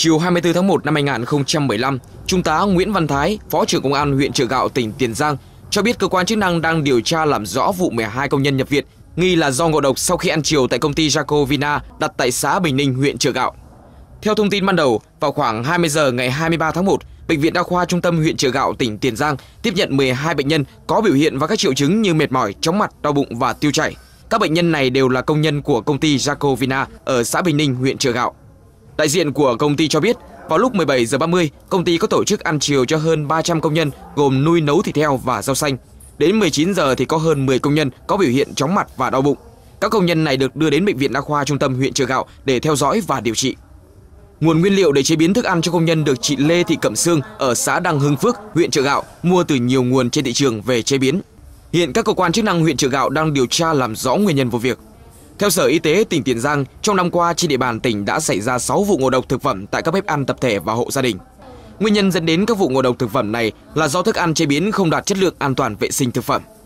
Chiều 24 tháng 1 năm 2015, Trung tá Nguyễn Văn Thái, Phó trưởng Công an huyện Chợ Gạo, tỉnh Tiền Giang, cho biết cơ quan chức năng đang điều tra làm rõ vụ 12 công nhân nhập viện nghi là do ngộ độc sau khi ăn chiều tại công ty Jaco Vina đặt tại xã Bình Ninh, huyện Chợ Gạo. Theo thông tin ban đầu, vào khoảng 20 giờ ngày 23 tháng 1, Bệnh viện Đa khoa Trung tâm huyện Chợ Gạo, tỉnh Tiền Giang tiếp nhận 12 bệnh nhân có biểu hiện và các triệu chứng như mệt mỏi, chóng mặt, đau bụng và tiêu chảy. Các bệnh nhân này đều là công nhân của công ty Jaco Vina ở xã Bình Ninh, huyện Chợ Gạo. Đại diện của công ty cho biết, vào lúc 17 giờ 30, công ty có tổ chức ăn chiều cho hơn 300 công nhân gồm nuôi nấu thịt heo và rau xanh. Đến 19 giờ thì có hơn 10 công nhân có biểu hiện chóng mặt và đau bụng. Các công nhân này được đưa đến bệnh viện đa khoa trung tâm huyện trợ Gạo để theo dõi và điều trị. Nguồn nguyên liệu để chế biến thức ăn cho công nhân được chị Lê Thị Cẩm Sương ở xã Đăng Hưng Phước, huyện trợ Gạo mua từ nhiều nguồn trên thị trường về chế biến. Hiện các cơ quan chức năng huyện trợ Gạo đang điều tra làm rõ nguyên nhân vụ việc. Theo Sở Y tế tỉnh Tiền Giang, trong năm qua trên địa bàn tỉnh đã xảy ra 6 vụ ngộ độc thực phẩm tại các bếp ăn tập thể và hộ gia đình. Nguyên nhân dẫn đến các vụ ngộ độc thực phẩm này là do thức ăn chế biến không đạt chất lượng an toàn vệ sinh thực phẩm.